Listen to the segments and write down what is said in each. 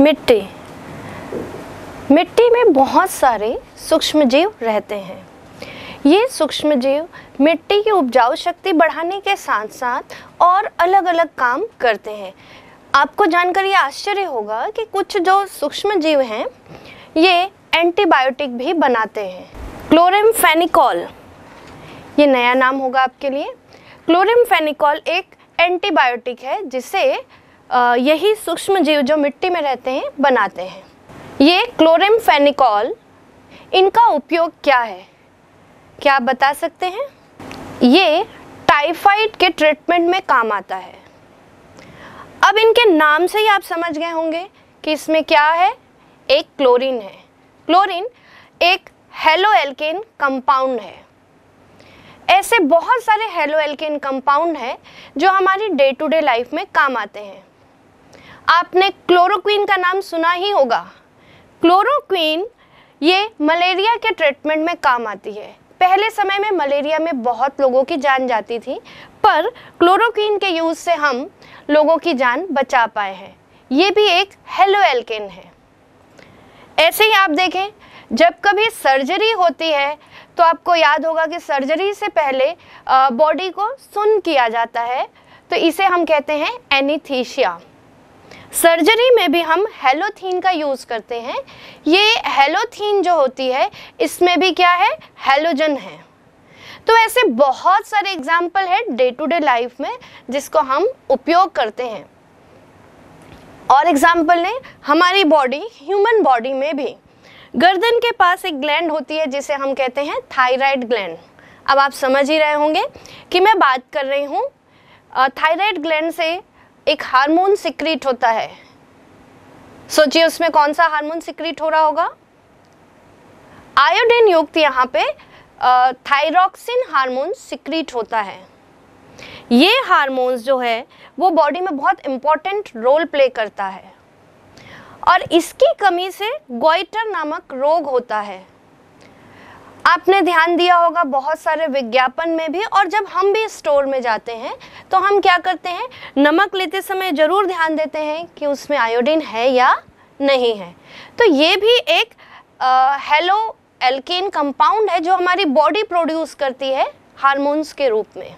मिट्टी मिट्टी में बहुत सारे सूक्ष्म जीव रहते हैं ये सूक्ष्म जीव मिट्टी की उपजाऊ शक्ति बढ़ाने के साथ साथ और अलग अलग काम करते हैं आपको जानकर ये आश्चर्य होगा कि कुछ जो सूक्ष्म जीव हैं ये एंटीबायोटिक भी बनाते हैं फेनिकॉल ये नया नाम होगा आपके लिए फेनिकॉल एक एंटीबायोटिक है जिसे यही सूक्ष्म जीव जो मिट्टी में रहते हैं बनाते हैं ये फेनिकॉल इनका उपयोग क्या है क्या आप बता सकते हैं ये टाइफाइड के ट्रीटमेंट में काम आता है अब इनके नाम से ही आप समझ गए होंगे कि इसमें क्या है एक क्लोरीन है क्लोरीन एक हेलो एल्केन कंपाउंड है ऐसे बहुत सारे हेलो एल्केन कंपाउंड हैं जो हमारी डे टू डे लाइफ में काम आते हैं आपने क्लोरोक्वीन का नाम सुना ही होगा क्लोरोक्वीन ये मलेरिया के ट्रीटमेंट में काम आती है पहले समय में मलेरिया में बहुत लोगों की जान जाती थी पर क्लोरोक्वीन के यूज़ से हम लोगों की जान बचा पाए हैं ये भी एक हेलो एल्किन है ऐसे ही आप देखें जब कभी सर्जरी होती है तो आपको याद होगा कि सर्जरी से पहले बॉडी को सुन किया जाता है तो इसे हम कहते हैं एनीथीशिया सर्जरी में भी हम हेलोथीन का यूज़ करते हैं ये हेलोथीन जो होती है इसमें भी क्या है हेलोजन है तो ऐसे बहुत सारे एग्जाम्पल है डे टू डे लाइफ में जिसको हम उपयोग करते हैं और एग्जाम्पल लें हमारी बॉडी ह्यूमन बॉडी में भी गर्दन के पास एक ग्लैंड होती है जिसे हम कहते हैं थायराइड ग्लैंड अब आप समझ ही रहे होंगे कि मैं बात कर रही हूँ थायराइड ग्लैंड से एक हार्मोन सिक्रीट होता है सोचिए उसमें कौन सा हार्मोन सिक्रीट हो रहा होगा आयोडीन युक्त यहाँ पे थायरोक्सिन हार्मोन सिक्रीट होता है ये हार्मोन्स जो है वो बॉडी में बहुत इंपॉर्टेंट रोल प्ले करता है और इसकी कमी से गोइटर नामक रोग होता है आपने ध्यान दिया होगा बहुत सारे विज्ञापन में भी और जब हम भी स्टोर में जाते हैं तो हम क्या करते हैं नमक लेते समय ज़रूर ध्यान देते हैं कि उसमें आयोडीन है या नहीं है तो ये भी एक हेलो एल्किन कंपाउंड है जो हमारी बॉडी प्रोड्यूस करती है हारमोन्स के रूप में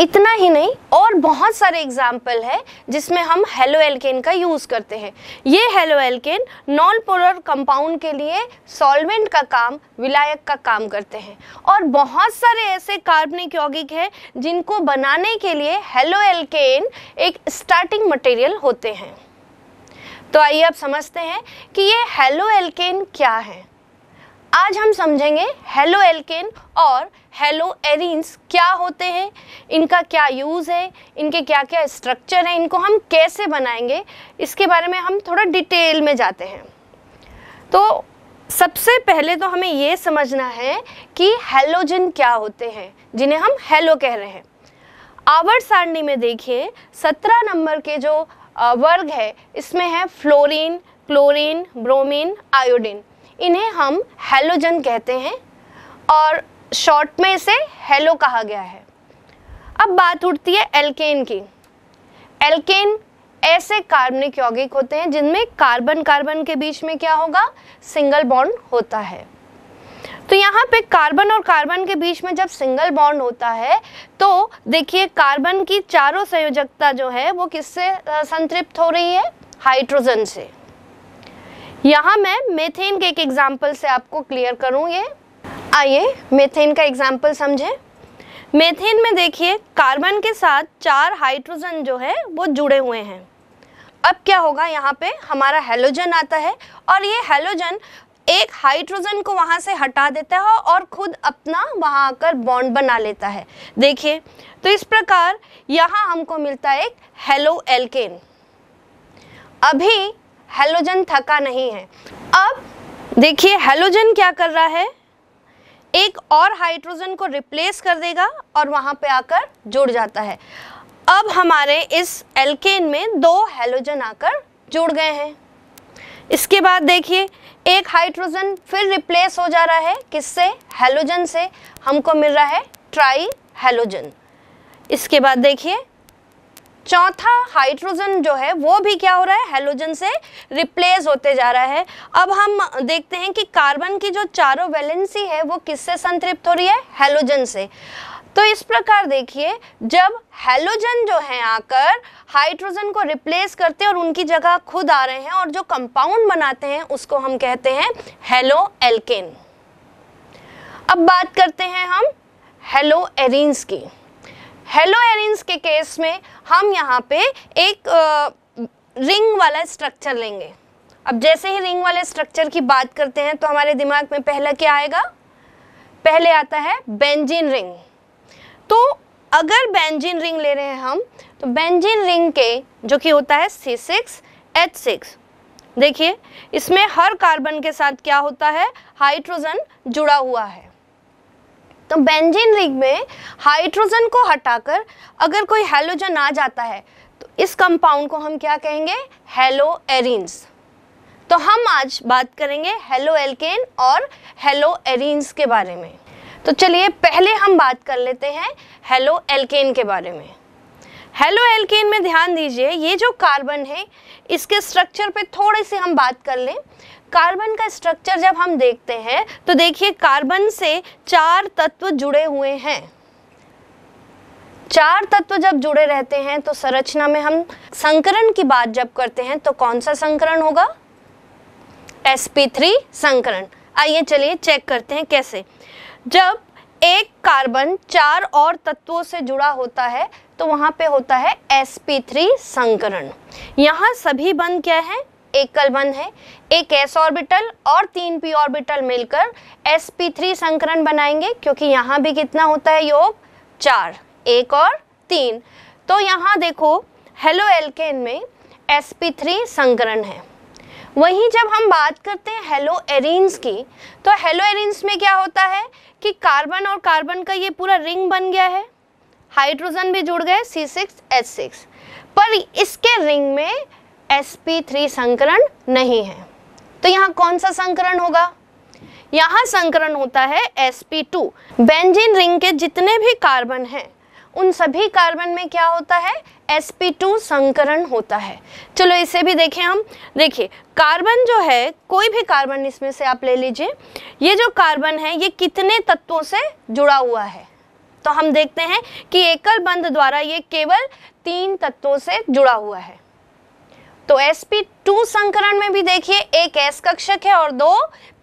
इतना ही नहीं और बहुत सारे एग्जाम्पल है जिसमें हम हेलो एल्केन का यूज़ करते हैं ये haloalkane non polar compound के लिए सॉल्वेंट का काम विलायक का काम करते हैं और बहुत सारे ऐसे कार्बनिक यौगिक हैं जिनको बनाने के लिए हेलो एल्केन एक स्टार्टिंग मटेरियल होते हैं तो आइए अब समझते हैं कि ये हेलो एल्केन क्या है आज हम समझेंगे हेलो एल्केन और हेलो एरिन्स क्या होते हैं इनका क्या यूज़ है इनके क्या क्या स्ट्रक्चर है इनको हम कैसे बनाएंगे इसके बारे में हम थोड़ा डिटेल में जाते हैं तो सबसे पहले तो हमें ये समझना है कि हेलोजन क्या होते हैं जिन्हें हम हेलो कह रहे हैं आवर सारणी में देखिए सत्रह नंबर के जो वर्ग है इसमें है फ्लोरीन क्लोरीन ब्रोमीन आयोडीन इन्हें हम हेलोजन कहते हैं और शॉर्ट में इसे हेलो कहा गया है अब बात उठती है एल्केन की एल्केन ऐसे कार्बनिक यौगिक होते हैं जिनमें कार्बन कार्बन के बीच में क्या होगा सिंगल बॉन्ड होता है तो यहाँ पे कार्बन और कार्बन के बीच में जब सिंगल बॉन्ड होता है तो देखिए कार्बन की चारों संयोजकता जो है वो किससे संतृप्त हो रही है हाइड्रोजन से यहाँ मैं मेथेन के एक एग्जाम्पल से आपको क्लियर करूँ ये आइए मेथेन का एग्जाम्पल समझें मेथेन में देखिए कार्बन के साथ चार हाइड्रोजन जो है वो जुड़े हुए हैं अब क्या होगा यहाँ पे हमारा हेलोजन आता है और ये हेलोजन एक हाइड्रोजन को वहाँ से हटा देता है और खुद अपना वहाँ आकर बॉन्ड बना लेता है देखिए तो इस प्रकार यहाँ हमको मिलता है एक हेलो एल्केन अभी हेलोजन थका नहीं है अब देखिए हेलोजन क्या कर रहा है एक और हाइड्रोजन को रिप्लेस कर देगा और वहाँ पे आकर जुड़ जाता है अब हमारे इस एल्केन में दो हेलोजन आकर जुड़ गए हैं इसके बाद देखिए एक हाइड्रोजन फिर रिप्लेस हो जा रहा है किससे हेलोजन से हमको मिल रहा है ट्राई हेलोजन इसके बाद देखिए चौथा हाइड्रोजन जो है वो भी क्या हो रहा है हेलोजन से रिप्लेस होते जा रहा है अब हम देखते हैं कि कार्बन की जो चारों वैलेंसी है वो किससे संतृप्त हो रही है हेलोजन से तो इस प्रकार देखिए जब हेलोजन जो है आकर हाइड्रोजन को रिप्लेस करते हैं और उनकी जगह खुद आ रहे हैं और जो कंपाउंड बनाते हैं उसको हम कहते हैं हेलो एल्केन अब बात करते हैं हम हेलो एरिन्स की हेलो एरिन्स के केस में हम यहाँ पे एक रिंग वाला स्ट्रक्चर लेंगे अब जैसे ही रिंग वाले स्ट्रक्चर की बात करते हैं तो हमारे दिमाग में पहला क्या आएगा पहले आता है बेंजिन रिंग तो अगर बेंजिन रिंग ले रहे हैं हम तो बेंजिन रिंग के जो कि होता है सी सिक्स एच सिक्स देखिए इसमें हर कार्बन के साथ क्या होता है हाइड्रोजन जुड़ा हुआ है तो बेंजीन रिंग में हाइड्रोजन को हटाकर अगर कोई हेलोजन आ जाता है तो इस कंपाउंड को हम क्या कहेंगे हेलो एरिन्स तो हम आज बात करेंगे हेलो एल्केन और हेलो एरिन्स के बारे में तो चलिए पहले हम बात कर लेते हैं हेलो एल्केन के बारे में हेलो एल्केन में ध्यान दीजिए ये जो कार्बन है इसके स्ट्रक्चर पे थोड़े से हम बात कर लें कार्बन का स्ट्रक्चर जब हम देखते हैं तो देखिए कार्बन से चार तत्व जुड़े हुए हैं चार तत्व जब जुड़े रहते हैं तो संरचना में हम संकरण की बात जब करते हैं तो कौन सा संकरण होगा sp3 संकरण आइए चलिए चेक करते हैं कैसे जब एक कार्बन चार और तत्वों से जुड़ा होता है तो वहां पे होता है sp3 संकरण यहाँ सभी बंद क्या है एक कलबंद है एक एस ऑर्बिटल और तीन पी ऑर्बिटल मिलकर एस पी थ्री संकरण बनाएंगे क्योंकि यहाँ भी कितना होता है योग चार एक और तीन तो यहाँ देखो हेलो एल्केन में एस पी थ्री संकरण है वहीं जब हम बात करते हैं हेलो एरिन्स की तो हेलो एरिन्स में क्या होता है कि कार्बन और कार्बन का ये पूरा रिंग बन गया है हाइड्रोजन भी जुड़ गए सी सिक्स एच सिक्स पर इसके रिंग में sp3 संकरण नहीं है तो यहाँ कौन सा संकरण होगा यहाँ संकरण होता है sp2 बेंजीन रिंग के जितने भी कार्बन हैं उन सभी कार्बन में क्या होता है sp2 संकरण होता है चलो इसे भी देखें हम देखिए कार्बन जो है कोई भी कार्बन इसमें से आप ले लीजिए ये जो कार्बन है ये कितने तत्वों से जुड़ा हुआ है तो हम देखते हैं कि एकल बंध द्वारा ये केवल तीन तत्वों से जुड़ा हुआ है तो sp2 संकरण में भी देखिए एक s कक्षक है और दो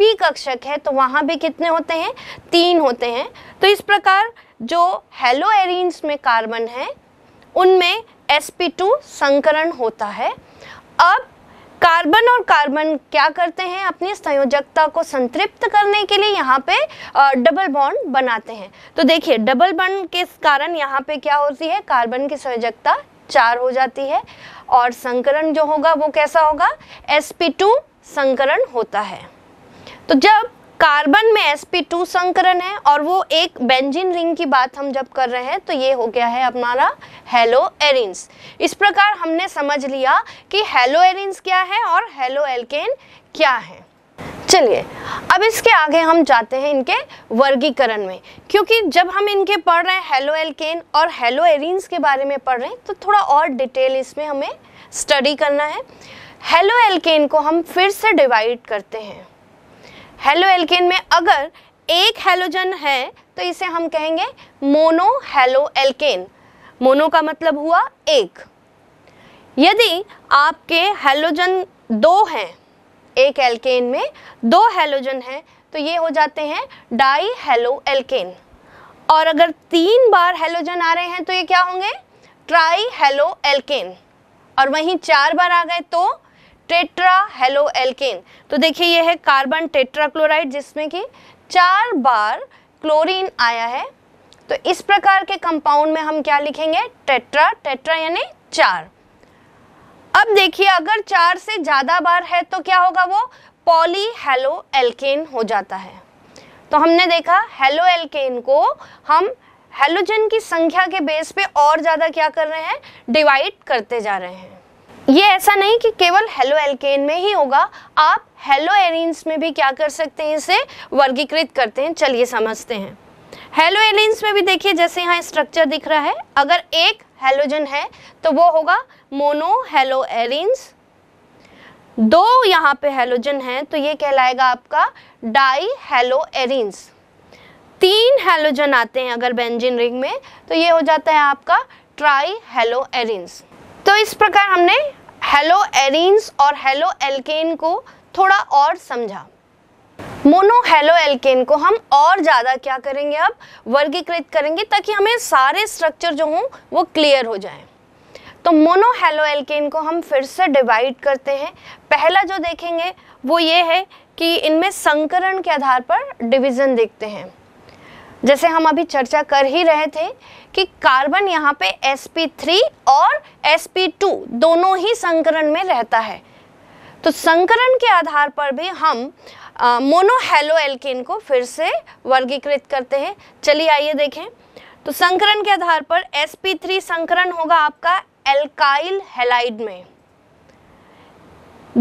p कक्षक है तो वहाँ भी कितने होते हैं तीन होते हैं तो इस प्रकार जो हेलो एरिन्स में कार्बन है उनमें sp2 संकरण होता है अब कार्बन और कार्बन क्या करते हैं अपनी संयोजकता को संतृप्त करने के लिए यहाँ पे डबल बॉन्ड बनाते हैं तो देखिए डबल बॉन्ड के कारण यहाँ पे क्या होती है कार्बन की संयोजकता चार हो जाती है और संकरण जो होगा वो कैसा होगा sp2 संकरण होता है तो जब कार्बन में sp2 संकरण है और वो एक बेंजीन रिंग की बात हम जब कर रहे हैं तो ये हो गया है हमारा हेलो एरिन्स इस प्रकार हमने समझ लिया कि हेलो एरिन्स क्या है और हेलो एल्केन क्या है चलिए अब इसके आगे हम जाते हैं इनके वर्गीकरण में क्योंकि जब हम इनके पढ़ रहे हैं हेलो एल्केन और हेलो एरिन्स के बारे में पढ़ रहे हैं तो थोड़ा और डिटेल इसमें हमें स्टडी करना है हेलो एल्केन को हम फिर से डिवाइड करते हैं हेलो एल्केन में अगर एक हेलोजन है तो इसे हम कहेंगे मोनो हेलो एल्केन मोनो का मतलब हुआ एक यदि आपके हेलोजन दो हैं एक एल्केन में दो हेलोजन हैं तो ये हो जाते हैं डाई हेलो एल्केन और अगर तीन बार हेलोजन आ रहे हैं तो ये क्या होंगे ट्राई हेलो एल्केन और वहीं चार बार आ गए तो टेट्रा हेलो एल्केन तो देखिए ये है कार्बन टेट्रा क्लोराइड जिसमें कि चार बार क्लोरीन आया है तो इस प्रकार के कंपाउंड में हम क्या लिखेंगे टेट्रा टेट्रा यानी चार अब देखिए अगर चार से ज़्यादा बार है तो क्या होगा वो पॉली हेलो एल्केन हो जाता है तो हमने देखा हेलो एल्केन को हम हेलोजन की संख्या के बेस पे और ज़्यादा क्या कर रहे हैं डिवाइड करते जा रहे हैं ये ऐसा नहीं कि केवल हेलो एल्केन में ही होगा आप हेलो एरिन्स में भी क्या कर सकते हैं इसे वर्गीकृत करते हैं चलिए समझते हैं हेलो एलिन्स में भी देखिए जैसे यहाँ स्ट्रक्चर दिख रहा है अगर एक हेलोजन है तो वो होगा मोनो हेलो एलिन्स दो यहाँ पे हेलोजन है तो ये कहलाएगा आपका डाई हेलो एरिन्स तीन हेलोजन आते हैं अगर बेंजिन रिंग में तो ये हो जाता है आपका ट्राई हेलो एरिन्स तो इस प्रकार हमने हेलो एरिन्स और हेलो एल्केन को थोड़ा और समझा हेलो एल्केन को हम और ज़्यादा क्या करेंगे अब वर्गीकृत करेंगे ताकि हमें सारे स्ट्रक्चर जो हों वो क्लियर हो जाएं तो मोनोहेलो एल्केन को हम फिर से डिवाइड करते हैं पहला जो देखेंगे वो ये है कि इनमें संकरण के आधार पर डिवीज़न देखते हैं जैसे हम अभी चर्चा कर ही रहे थे कि कार्बन यहाँ पे sp3 और sp2 दोनों ही संकरण में रहता है तो संकरण के आधार पर भी हम मोनोहेलो एल्किन को फिर से वर्गीकृत करते हैं चलिए आइए देखें तो संकरण के आधार पर sp3 संकरण होगा आपका एल्काइल हेलाइड में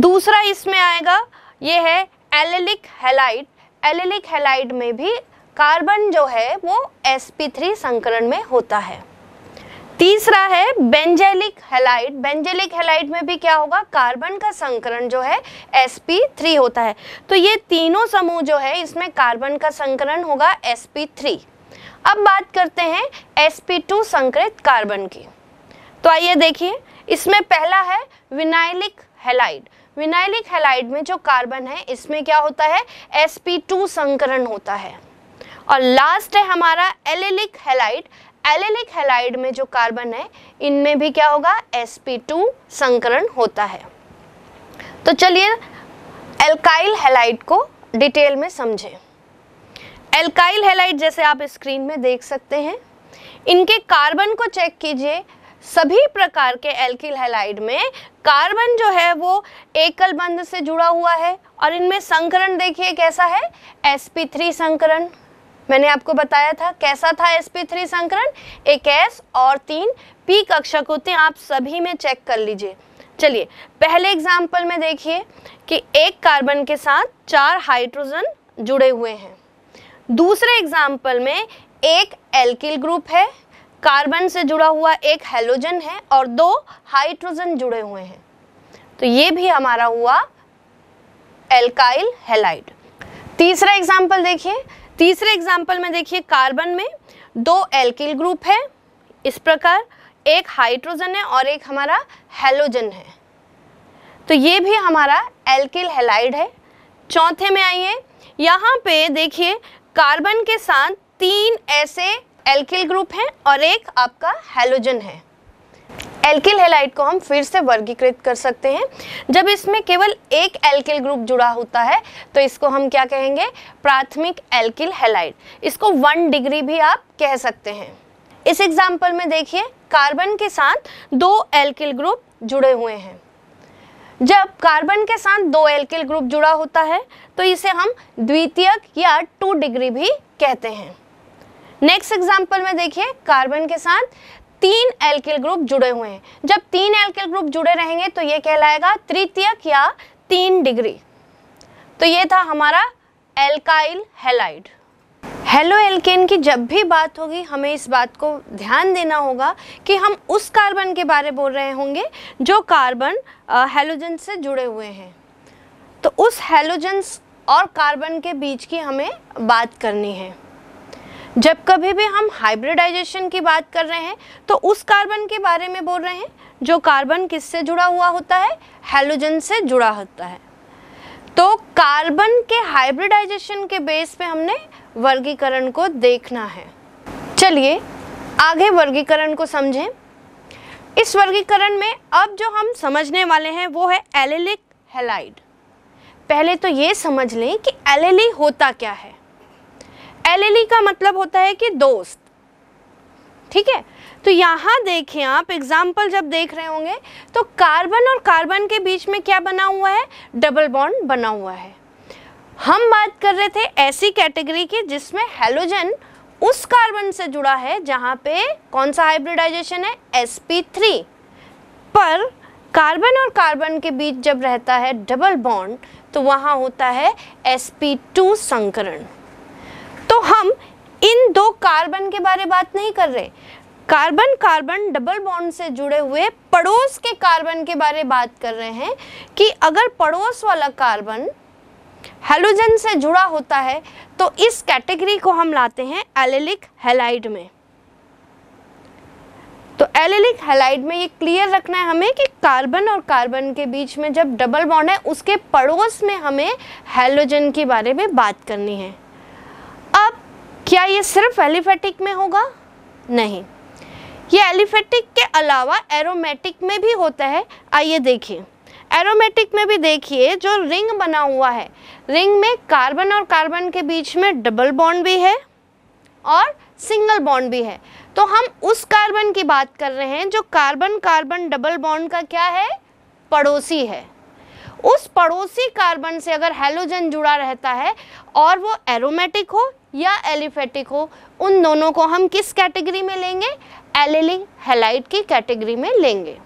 दूसरा इसमें आएगा ये है एलिलिक हेलाइड एलिलिक हेलाइड में भी कार्बन जो है वो sp3 संकरण में होता है तीसरा है बेंजेलिक हेलाइट बेंजेलिक हेलाइट में भी क्या होगा कार्बन का संकरण जो है sp3 होता है तो ये तीनों समूह जो है इसमें कार्बन का संकरण होगा sp3 अब बात करते हैं sp2 संकरित कार्बन की तो आइए देखिए इसमें पहला है विनाइलिक हेलाइड विनाइलिक हेलाइड में जो कार्बन है इसमें क्या होता है sp2 संकरण होता है और लास्ट है हमारा एलिलिक हेलाइट एलिलिक हेलाइड में जो कार्बन है इनमें भी क्या होगा sp2 संकरण होता है तो चलिए एल्काइल हेलाइड को डिटेल में समझें एल्काइल हेलाइड जैसे आप स्क्रीन में देख सकते हैं इनके कार्बन को चेक कीजिए सभी प्रकार के एल्किल हेलाइड में कार्बन जो है वो एकल बंध से जुड़ा हुआ है और इनमें संकरण देखिए कैसा है sp3 संकरण मैंने आपको बताया था कैसा था sp3 संकरण एक एस और तीन पी कक्षक होते हैं आप सभी में चेक कर लीजिए चलिए पहले एग्जाम्पल में देखिए कि एक कार्बन के साथ चार हाइड्रोजन जुड़े हुए हैं दूसरे एग्जाम्पल में एक एल्किल ग्रुप है कार्बन से जुड़ा हुआ एक हेलोजन है और दो हाइड्रोजन जुड़े हुए हैं तो ये भी हमारा हुआ एल्काइल हेलाइड तीसरा एग्जाम्पल देखिए तीसरे एग्जाम्पल में देखिए कार्बन में दो एल्किल ग्रुप है इस प्रकार एक हाइड्रोजन है और एक हमारा हेलोजन है तो ये भी हमारा एल्किल हेलाइड है चौथे में आइए यहाँ पे देखिए कार्बन के साथ तीन ऐसे एल्किल ग्रुप हैं और एक आपका हेलोजन है एल्किल हेलाइट को हम फिर से वर्गीकृत कर सकते हैं जब इसमें केवल एक एल्किल ग्रुप जुड़ा होता है तो इसको हम क्या कहेंगे प्राथमिक एल्किल हेलाइट इसको वन डिग्री भी आप कह सकते हैं इस एग्जाम्पल में देखिए कार्बन के साथ दो एल्किल ग्रुप जुड़े हुए हैं जब कार्बन के साथ दो एल्किल ग्रुप जुड़ा होता है तो इसे हम द्वितीयक या टू डिग्री भी कहते हैं नेक्स्ट एग्जाम्पल में देखिए कार्बन के साथ तीन एल्किल ग्रुप जुड़े हुए हैं जब तीन एल्किल ग्रुप जुड़े रहेंगे तो ये कहलाएगा तृतीयक या तीन डिग्री तो ये था हमारा एल्काइल हेलाइड हेलो एल्केन की जब भी बात होगी हमें इस बात को ध्यान देना होगा कि हम उस कार्बन के बारे बोल रहे होंगे जो कार्बन हेलोजन से जुड़े हुए हैं तो उस हेलोजन्स और कार्बन के बीच की हमें बात करनी है जब कभी भी हम हाइब्रिडाइजेशन की बात कर रहे हैं तो उस कार्बन के बारे में बोल रहे हैं जो कार्बन किससे जुड़ा हुआ होता है हेलोजन से जुड़ा होता है तो कार्बन के हाइब्रिडाइजेशन के बेस पे हमने वर्गीकरण को देखना है चलिए आगे वर्गीकरण को समझें इस वर्गीकरण में अब जो हम समझने वाले हैं वो है एलेलिक हेलाइड पहले तो ये समझ लें कि एलेली होता क्या है एल का मतलब होता है कि दोस्त ठीक है तो यहाँ देखें आप एग्जाम्पल जब देख रहे होंगे तो कार्बन और कार्बन के बीच में क्या बना हुआ है डबल बॉन्ड बना हुआ है हम बात कर रहे थे ऐसी कैटेगरी की जिसमें हेलोजन उस कार्बन से जुड़ा है जहाँ पे कौन सा हाइब्रिडाइजेशन है sp3 पर कार्बन और कार्बन के बीच जब रहता है डबल बॉन्ड तो वहाँ होता है sp2 संकरण तो हम इन दो कार्बन के बारे बात नहीं कर रहे कार्बन कार्बन डबल बॉन्ड से जुड़े हुए पड़ोस के कार्बन के बारे बात कर रहे हैं कि अगर पड़ोस वाला कार्बन हेलोजन से जुड़ा होता है तो इस कैटेगरी को हम लाते हैं एलेलिक हेलाइड में तो एलेलिक हेलाइड में ये क्लियर रखना है हमें कि कार्बन और कार्बन के बीच में जब डबल बॉन्ड है उसके पड़ोस में हमें हेलोजन के बारे में बात करनी है अब क्या ये सिर्फ एलिफेटिक में होगा नहीं ये एलिफेटिक के अलावा एरोमेटिक में भी होता है आइए देखिए एरोमेटिक में भी देखिए जो रिंग बना हुआ है रिंग में कार्बन और कार्बन के बीच में डबल बॉन्ड भी है और सिंगल बॉन्ड भी है तो हम उस कार्बन की बात कर रहे हैं जो कार्बन कार्बन डबल बॉन्ड का क्या है पड़ोसी है उस पड़ोसी कार्बन से अगर हेलोजन जुड़ा रहता है और वो एरोमेटिक हो या एलिफेटिक हो उन दोनों को हम किस कैटेगरी में लेंगे एलिलिंग हेलाइट की कैटेगरी में लेंगे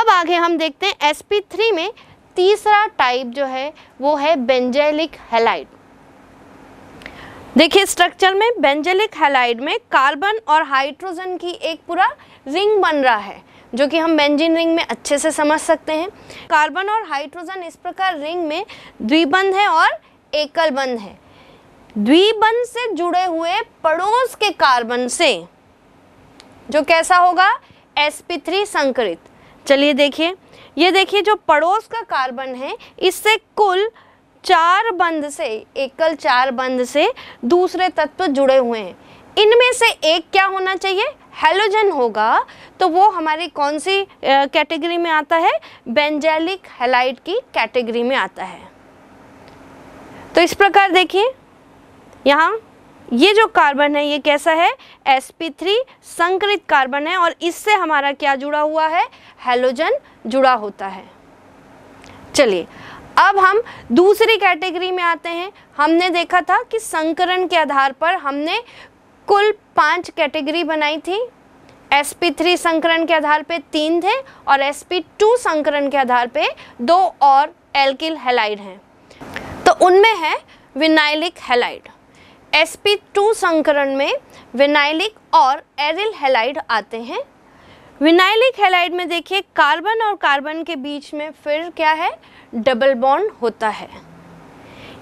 अब आगे हम देखते हैं sp3 में तीसरा टाइप जो है वो है बेंजेलिक हेलाइट देखिए स्ट्रक्चर में बेंजेलिक हेलाइड में कार्बन और हाइड्रोजन की एक पूरा रिंग बन रहा है जो कि हम बेंजीन रिंग में अच्छे से समझ सकते हैं कार्बन और हाइड्रोजन इस प्रकार रिंग में द्विबंध है और एकल बंध है द्विबंध से जुड़े हुए पड़ोस के कार्बन से जो कैसा होगा sp3 संकरित चलिए देखिए ये देखिए जो पड़ोस का कार्बन है इससे कुल चार बंध से एकल चार बंध से दूसरे तत्व जुड़े हुए हैं इनमें से एक क्या होना चाहिए हेलोजन होगा तो वो हमारे कौन सी कैटेगरी में आता है बेंजेलिक हेलाइट की कैटेगरी में आता है तो इस प्रकार देखिए यहाँ ये जो कार्बन है ये कैसा है sp3 संकरित कार्बन है और इससे हमारा क्या जुड़ा हुआ है हेलोजन जुड़ा होता है चलिए अब हम दूसरी कैटेगरी में आते हैं हमने देखा था कि संकरण के आधार पर हमने कुल पांच कैटेगरी बनाई थी एस पी थ्री संकरण के आधार पे तीन थे और एस पी टू संकरण के आधार पे दो और एल्किल हेलाइड हैं तो उनमें है विनाइलिक हेलाइड टू संकरण में विनाइलिक और एरिल हेलाइड आते हैं विनाइलिक हेलाइड में देखिए कार्बन और कार्बन के बीच में फिर क्या है डबल बॉन्ड होता है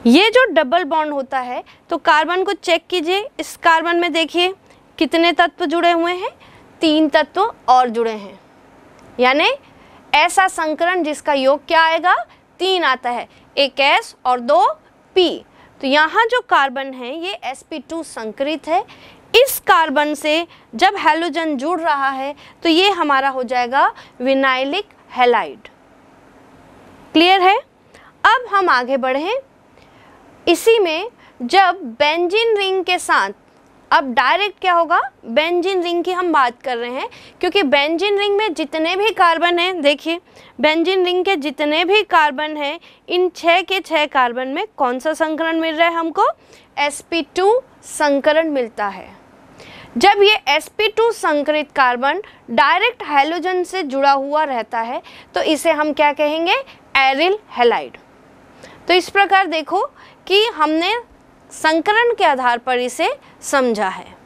ये जो डबल बॉन्ड होता है तो कार्बन को चेक कीजिए इस कार्बन में देखिए कितने तत्व जुड़े हुए हैं तीन तत्व और जुड़े हैं यानी ऐसा संकरण जिसका योग क्या आएगा तीन आता है एक एस और दो पी तो यहाँ जो कार्बन है ये एस पी टू संकरित है इस कार्बन से जब हेलोजन जुड़ रहा है तो ये हमारा हो जाएगा विनाइलिक हेलाइड क्लियर है अब हम आगे बढ़ें इसी में जब बेंजिन रिंग के साथ अब डायरेक्ट क्या होगा बेंजिन रिंग की हम बात कर रहे हैं क्योंकि बेंजिन रिंग में जितने भी कार्बन हैं देखिए बेंजिन रिंग के जितने भी कार्बन हैं इन छः के छः कार्बन में कौन सा संकरण मिल रहा है हमको sp2 संकरण मिलता है जब ये sp2 संकरित कार्बन डायरेक्ट हेलोजन से जुड़ा हुआ रहता है तो इसे हम क्या कहेंगे एरिल हेलाइड तो इस प्रकार देखो कि हमने संकरण के आधार पर इसे समझा है